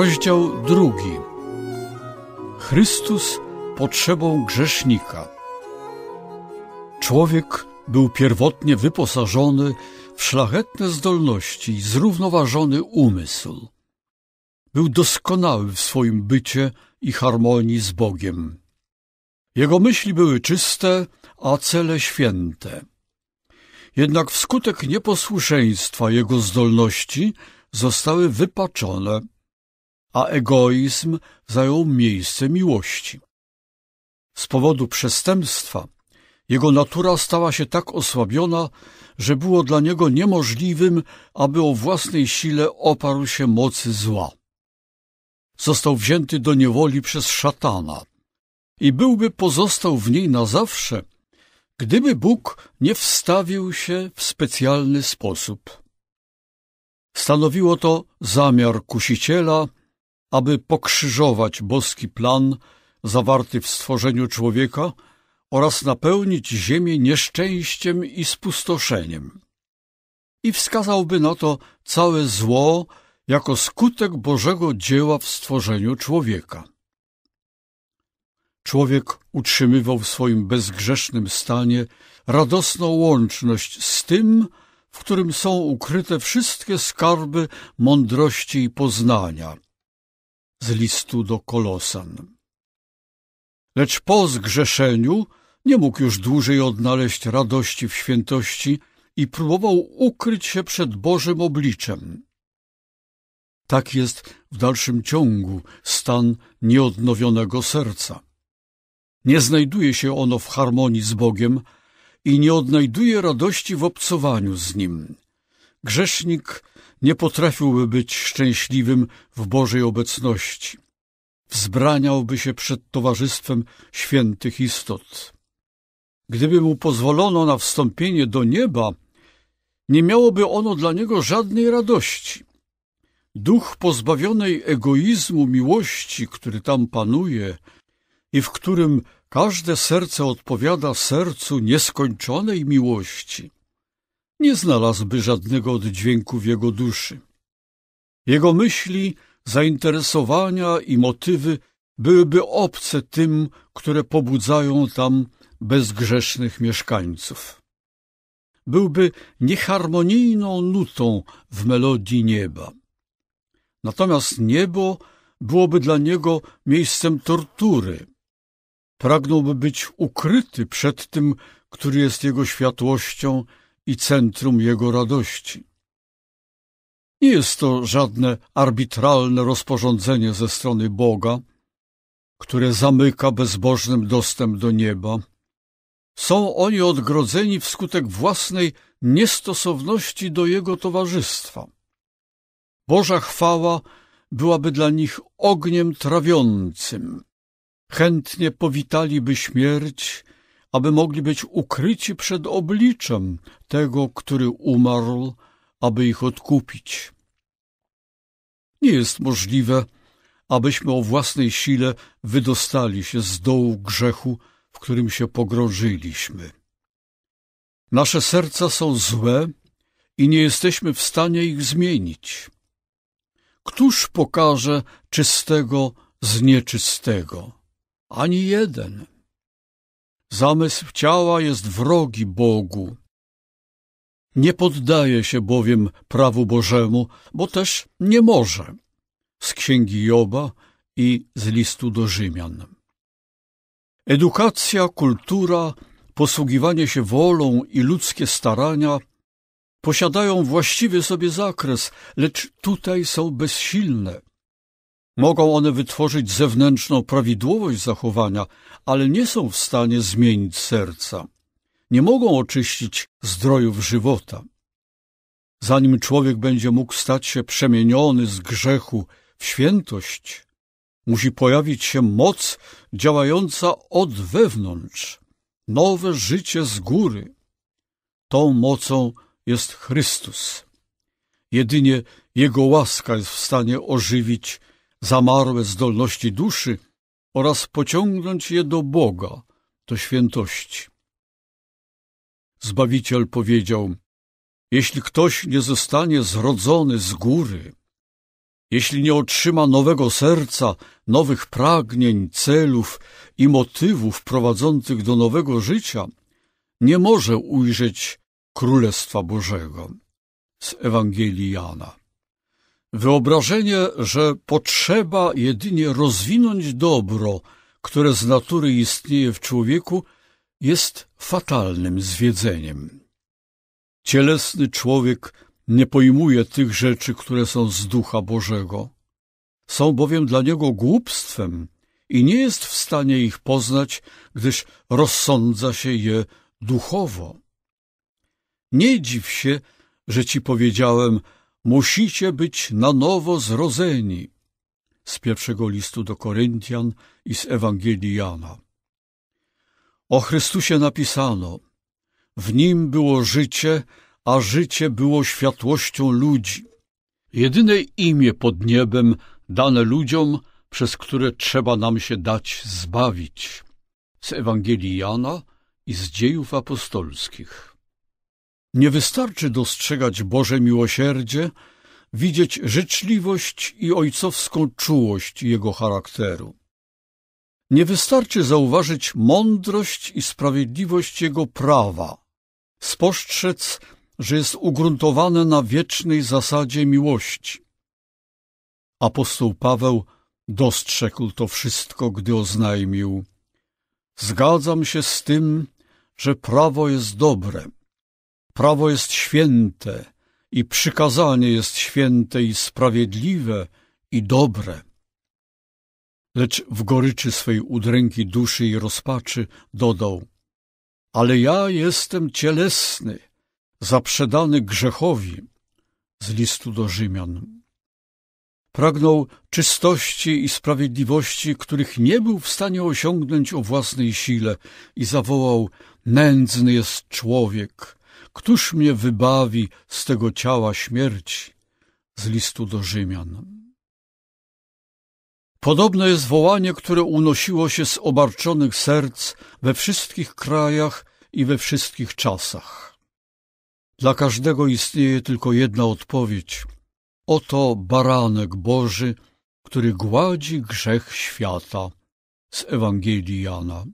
Rozdział drugi Chrystus potrzebą grzesznika Człowiek był pierwotnie wyposażony w szlachetne zdolności i zrównoważony umysł. Był doskonały w swoim bycie i harmonii z Bogiem. Jego myśli były czyste, a cele święte. Jednak wskutek nieposłuszeństwa jego zdolności zostały wypaczone – a egoizm zajął miejsce miłości. Z powodu przestępstwa jego natura stała się tak osłabiona, że było dla niego niemożliwym, aby o własnej sile oparł się mocy zła. Został wzięty do niewoli przez szatana i byłby pozostał w niej na zawsze, gdyby Bóg nie wstawił się w specjalny sposób. Stanowiło to zamiar kusiciela, aby pokrzyżować boski plan zawarty w stworzeniu człowieka oraz napełnić ziemię nieszczęściem i spustoszeniem. I wskazałby na to całe zło jako skutek Bożego dzieła w stworzeniu człowieka. Człowiek utrzymywał w swoim bezgrzesznym stanie radosną łączność z tym, w którym są ukryte wszystkie skarby mądrości i poznania – z listu do Kolosan. Lecz po zgrzeszeniu nie mógł już dłużej odnaleźć radości w świętości i próbował ukryć się przed Bożym obliczem. Tak jest w dalszym ciągu stan nieodnowionego serca. Nie znajduje się ono w harmonii z Bogiem i nie odnajduje radości w obcowaniu z Nim Grzesznik nie potrafiłby być szczęśliwym w Bożej obecności. Wzbraniałby się przed towarzystwem świętych istot. Gdyby mu pozwolono na wstąpienie do nieba, nie miałoby ono dla niego żadnej radości. Duch pozbawionej egoizmu miłości, który tam panuje i w którym każde serce odpowiada sercu nieskończonej miłości, nie znalazłby żadnego oddźwięku w jego duszy. Jego myśli, zainteresowania i motywy byłyby obce tym, które pobudzają tam bezgrzesznych mieszkańców. Byłby nieharmonijną nutą w melodii nieba. Natomiast niebo byłoby dla niego miejscem tortury. Pragnąłby być ukryty przed tym, który jest jego światłością, i centrum jego radości. Nie jest to żadne arbitralne rozporządzenie ze strony Boga, które zamyka bezbożnym dostęp do nieba. Są oni odgrodzeni wskutek własnej niestosowności do jego towarzystwa. Boża chwała byłaby dla nich ogniem trawiącym. Chętnie powitaliby śmierć aby mogli być ukryci przed obliczem tego, który umarł, aby ich odkupić. Nie jest możliwe, abyśmy o własnej sile wydostali się z dołu grzechu, w którym się pogrążyliśmy. Nasze serca są złe i nie jesteśmy w stanie ich zmienić. Któż pokaże czystego z nieczystego? Ani jeden. Zamysł ciała jest wrogi Bogu. Nie poddaje się bowiem prawu Bożemu, bo też nie może. Z księgi Joba i z listu do Rzymian. Edukacja, kultura, posługiwanie się wolą i ludzkie starania posiadają właściwy sobie zakres, lecz tutaj są bezsilne Mogą one wytworzyć zewnętrzną prawidłowość zachowania, ale nie są w stanie zmienić serca. Nie mogą oczyścić zdrojów żywota. Zanim człowiek będzie mógł stać się przemieniony z grzechu w świętość, musi pojawić się moc działająca od wewnątrz, nowe życie z góry. Tą mocą jest Chrystus. Jedynie Jego łaska jest w stanie ożywić zamarłe zdolności duszy oraz pociągnąć je do Boga, do świętości. Zbawiciel powiedział, jeśli ktoś nie zostanie zrodzony z góry, jeśli nie otrzyma nowego serca, nowych pragnień, celów i motywów prowadzących do nowego życia, nie może ujrzeć Królestwa Bożego. Z Ewangelii Jana. Wyobrażenie, że potrzeba jedynie rozwinąć dobro, które z natury istnieje w człowieku, jest fatalnym zwiedzeniem. Cielesny człowiek nie pojmuje tych rzeczy, które są z Ducha Bożego. Są bowiem dla niego głupstwem i nie jest w stanie ich poznać, gdyż rozsądza się je duchowo. Nie dziw się, że ci powiedziałem, musicie być na nowo zrodzeni. Z pierwszego listu do Koryntian i z Ewangelii Jana. O Chrystusie napisano, w Nim było życie, a życie było światłością ludzi. Jedyne imię pod niebem dane ludziom, przez które trzeba nam się dać zbawić. Z Ewangelii Jana i z dziejów apostolskich. Nie wystarczy dostrzegać Boże miłosierdzie, widzieć życzliwość i ojcowską czułość Jego charakteru. Nie wystarczy zauważyć mądrość i sprawiedliwość Jego prawa, spostrzec, że jest ugruntowane na wiecznej zasadzie miłości. Apostoł Paweł dostrzegł to wszystko, gdy oznajmił Zgadzam się z tym, że prawo jest dobre. Prawo jest święte i przykazanie jest święte i sprawiedliwe i dobre. Lecz w goryczy swej udręki duszy i rozpaczy dodał Ale ja jestem cielesny, zaprzedany grzechowi z listu do Rzymian. Pragnął czystości i sprawiedliwości, których nie był w stanie osiągnąć o własnej sile i zawołał Nędzny jest człowiek, Któż mnie wybawi z tego ciała śmierci? Z listu do Rzymian. Podobne jest wołanie, które unosiło się z obarczonych serc we wszystkich krajach i we wszystkich czasach. Dla każdego istnieje tylko jedna odpowiedź. Oto baranek Boży, który gładzi grzech świata. Z Ewangelii Jana.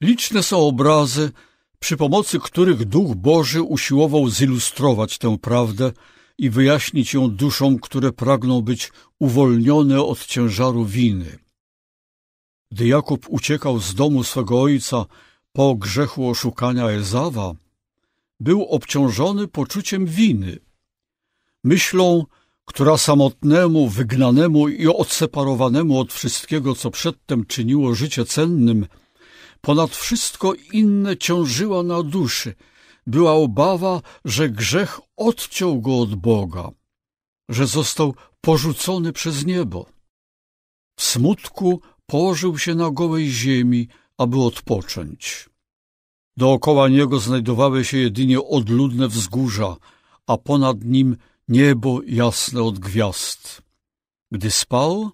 Liczne są obrazy, przy pomocy których Duch Boży usiłował zilustrować tę prawdę i wyjaśnić ją duszom, które pragną być uwolnione od ciężaru winy. Gdy Jakub uciekał z domu swego ojca po grzechu oszukania Ezawa, był obciążony poczuciem winy, myślą, która samotnemu, wygnanemu i odseparowanemu od wszystkiego, co przedtem czyniło życie cennym – Ponad wszystko inne ciążyła na duszy. Była obawa, że grzech odciął go od Boga, że został porzucony przez niebo. W smutku położył się na gołej ziemi, aby odpocząć. Dookoła niego znajdowały się jedynie odludne wzgórza, a ponad nim niebo jasne od gwiazd. Gdy spał,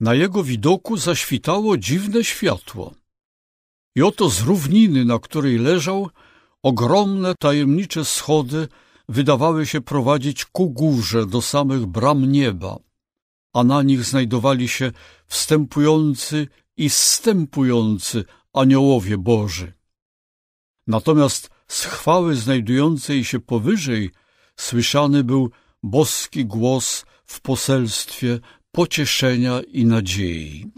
na jego widoku zaświtało dziwne światło. I oto z równiny, na której leżał, ogromne tajemnicze schody wydawały się prowadzić ku górze do samych bram nieba, a na nich znajdowali się wstępujący i zstępujący aniołowie Boży. Natomiast z chwały znajdującej się powyżej słyszany był boski głos w poselstwie pocieszenia i nadziei.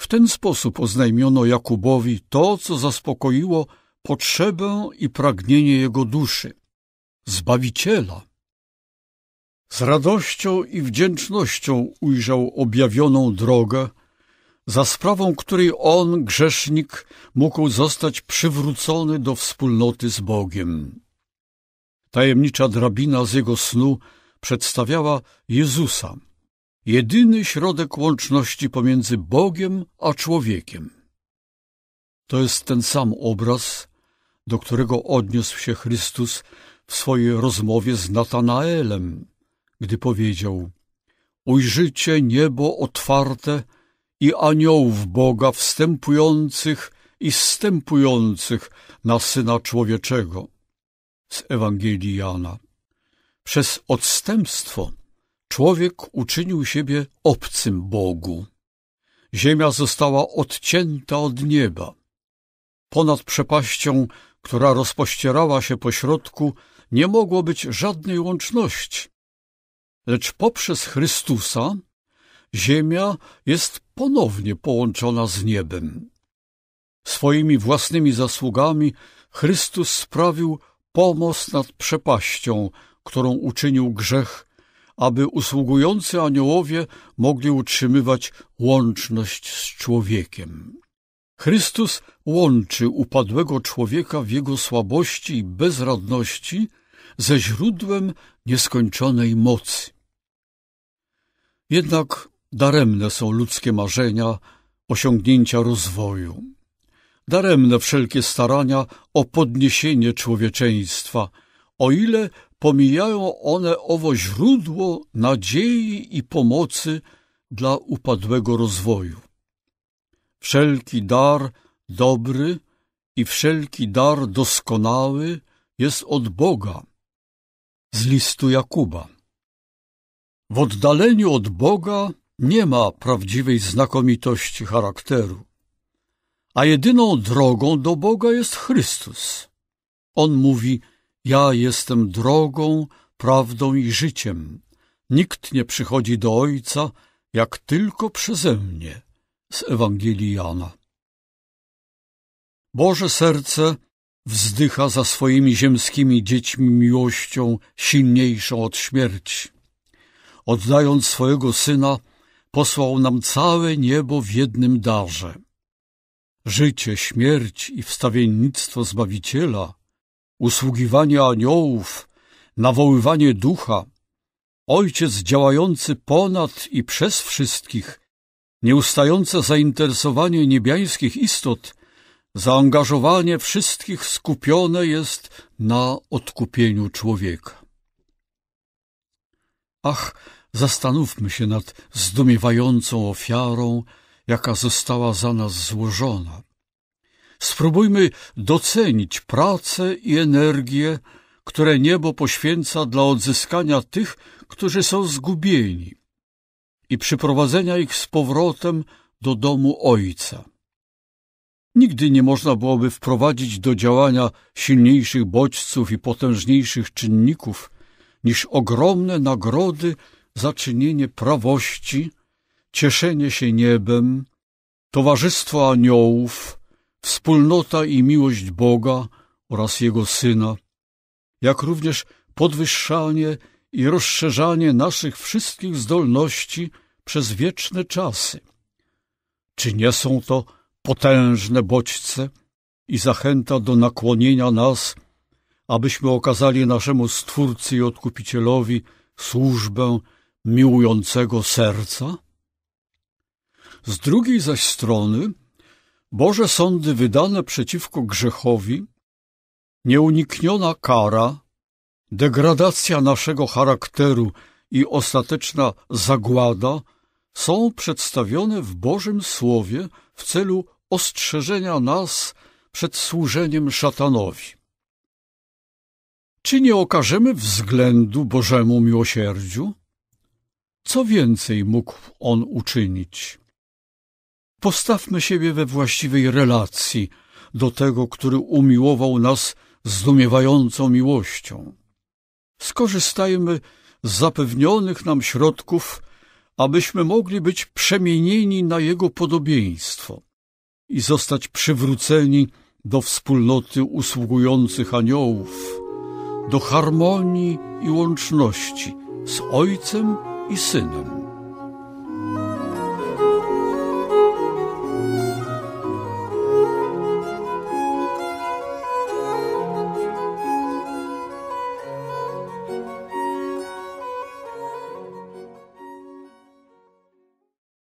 W ten sposób oznajmiono Jakubowi to, co zaspokoiło potrzebę i pragnienie jego duszy Zbawiciela. Z radością i wdzięcznością ujrzał objawioną drogę, za sprawą której on, grzesznik, mógł zostać przywrócony do wspólnoty z Bogiem. Tajemnicza drabina z jego snu przedstawiała Jezusa, jedyny środek łączności pomiędzy Bogiem a człowiekiem. To jest ten sam obraz, do którego odniósł się Chrystus w swojej rozmowie z Natanaelem, gdy powiedział Ujrzycie niebo otwarte i aniołów Boga wstępujących i wstępujących na Syna Człowieczego. Z Ewangelii Jana. Przez odstępstwo Człowiek uczynił siebie obcym Bogu. Ziemia została odcięta od nieba. Ponad przepaścią, która rozpościerała się po środku, nie mogło być żadnej łączności. Lecz poprzez Chrystusa ziemia jest ponownie połączona z niebem. Swoimi własnymi zasługami Chrystus sprawił pomost nad przepaścią, którą uczynił grzech aby usługujący aniołowie mogli utrzymywać łączność z człowiekiem. Chrystus łączy upadłego człowieka w jego słabości i bezradności ze źródłem nieskończonej mocy. Jednak daremne są ludzkie marzenia, osiągnięcia rozwoju. Daremne wszelkie starania o podniesienie człowieczeństwa, o ile pomijają one owo źródło nadziei i pomocy dla upadłego rozwoju. Wszelki dar dobry i wszelki dar doskonały jest od Boga. Z listu Jakuba. W oddaleniu od Boga nie ma prawdziwej znakomitości charakteru, a jedyną drogą do Boga jest Chrystus. On mówi – ja jestem drogą, prawdą i życiem. Nikt nie przychodzi do Ojca, jak tylko przeze mnie. Z Ewangelii Jana. Boże serce wzdycha za swoimi ziemskimi dziećmi miłością silniejszą od śmierci. Oddając swojego Syna, posłał nam całe niebo w jednym darze. Życie, śmierć i wstawiennictwo Zbawiciela – usługiwanie aniołów, nawoływanie ducha. Ojciec działający ponad i przez wszystkich, nieustające zainteresowanie niebiańskich istot, zaangażowanie wszystkich skupione jest na odkupieniu człowieka. Ach, zastanówmy się nad zdumiewającą ofiarą, jaka została za nas złożona. Spróbujmy docenić pracę i energię, które niebo poświęca dla odzyskania tych, którzy są zgubieni i przyprowadzenia ich z powrotem do domu Ojca. Nigdy nie można byłoby wprowadzić do działania silniejszych bodźców i potężniejszych czynników niż ogromne nagrody za czynienie prawości, cieszenie się niebem, towarzystwo aniołów, wspólnota i miłość Boga oraz Jego Syna, jak również podwyższanie i rozszerzanie naszych wszystkich zdolności przez wieczne czasy. Czy nie są to potężne bodźce i zachęta do nakłonienia nas, abyśmy okazali naszemu Stwórcy i Odkupicielowi służbę miłującego serca? Z drugiej zaś strony Boże sądy wydane przeciwko grzechowi, nieunikniona kara, degradacja naszego charakteru i ostateczna zagłada są przedstawione w Bożym Słowie w celu ostrzeżenia nas przed służeniem szatanowi. Czy nie okażemy względu Bożemu miłosierdziu? Co więcej mógł on uczynić? Postawmy siebie we właściwej relacji do tego, który umiłował nas zdumiewającą miłością. Skorzystajmy z zapewnionych nam środków, abyśmy mogli być przemienieni na Jego podobieństwo i zostać przywróceni do wspólnoty usługujących aniołów, do harmonii i łączności z Ojcem i Synem.